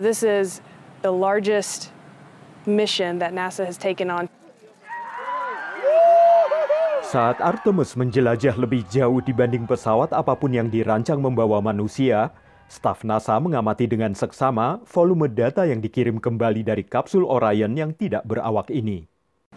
This is the largest mission that NASA has taken on. Saat Artemis menjelajah lebih jauh dibanding pesawat apapun yang dirancang membawa manusia, staf NASA mengamati dengan seksama volume data yang dikirim kembali dari kapsul Orion yang tidak berawak ini.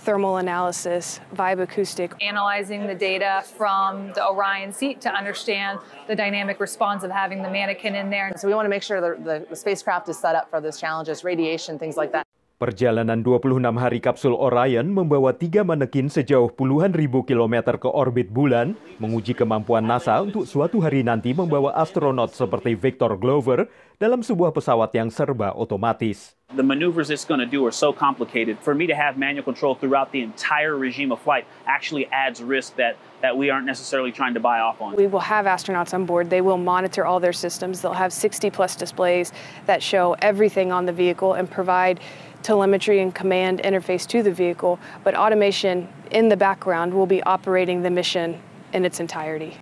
Thermal analysis, vibe acoustic. Analyzing the data from the Orion seat to understand the dynamic response of having the mannequin in there. So we want to make sure the, the, the spacecraft is set up for those challenges, radiation, things like that. Perjalanan 26 hari kapsul Orion membawa tiga manekin sejauh puluhan ribu kilometer ke orbit bulan, menguji kemampuan NASA untuk suatu hari nanti membawa astronot seperti Victor Glover dalam sebuah pesawat yang serba otomatis. the maneuvers it's going to do are so complicated. For me to have manual control throughout the entire regime of flight actually adds risk that, that we aren't necessarily trying to buy off on. We will have astronauts on board. They will monitor all their systems. They'll have 60 plus displays that show everything on the vehicle and provide telemetry and command interface to the vehicle. But automation in the background will be operating the mission in its entirety.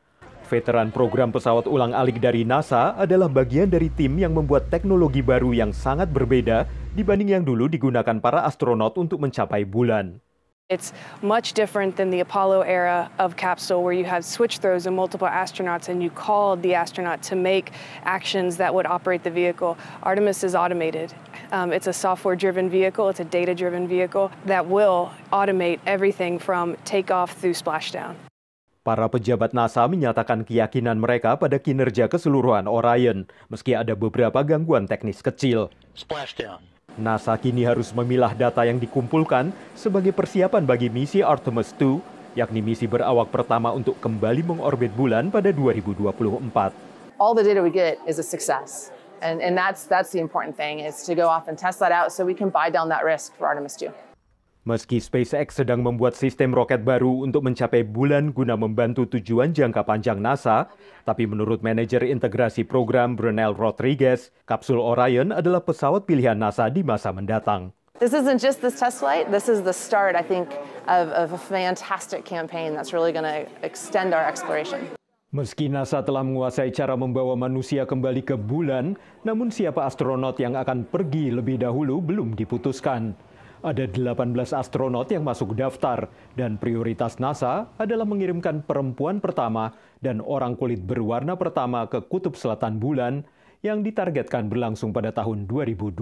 Veteran program pesawat ulang alik dari NASA adalah bagian dari tim yang membuat teknologi baru yang sangat berbeda dibanding yang dulu digunakan para astronot untuk mencapai bulan. It's much different than the Apollo era of capsule, where you have switch throws and multiple astronauts, and you called the astronaut to make actions that would operate the vehicle. Artemis is automated. Um, it's a software driven vehicle, it's a data driven vehicle that will automate everything from takeoff through splashdown. Para pejabat NASA menyatakan keyakinan mereka pada kinerja keseluruhan Orion, meski ada beberapa gangguan teknis kecil. Splashdown. NASA kini harus memilah data yang dikumpulkan sebagai persiapan bagi misi Artemis II, yakni misi berawak pertama untuk kembali mengorbit bulan pada 2024. All the data we get is a success. And, and that's, that's the important thing, is to go off and test that out so we can buy down that risk for Artemis II. Meski SpaceX sedang membuat sistem roket baru untuk mencapai bulan guna membantu tujuan jangka panjang NASA, tapi menurut manajer integrasi program Brunel Rodriguez, kapsul Orion adalah pesawat pilihan NASA di masa mendatang. This isn't just this test flight, this is the start, I think, of, of a fantastic campaign that's really going to extend our exploration. Meski NASA telah menguasai cara membawa manusia kembali ke bulan, namun siapa astronot yang akan pergi lebih dahulu belum diputuskan. Ada 18 astronot yang masuk daftar dan prioritas NASA adalah mengirimkan perempuan pertama dan orang kulit berwarna pertama ke kutub selatan bulan yang ditargetkan berlangsung pada tahun 2025.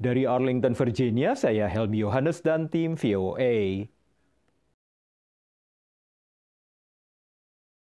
Dari Arlington, Virginia, saya Helmi Yohanes dan tim VOA.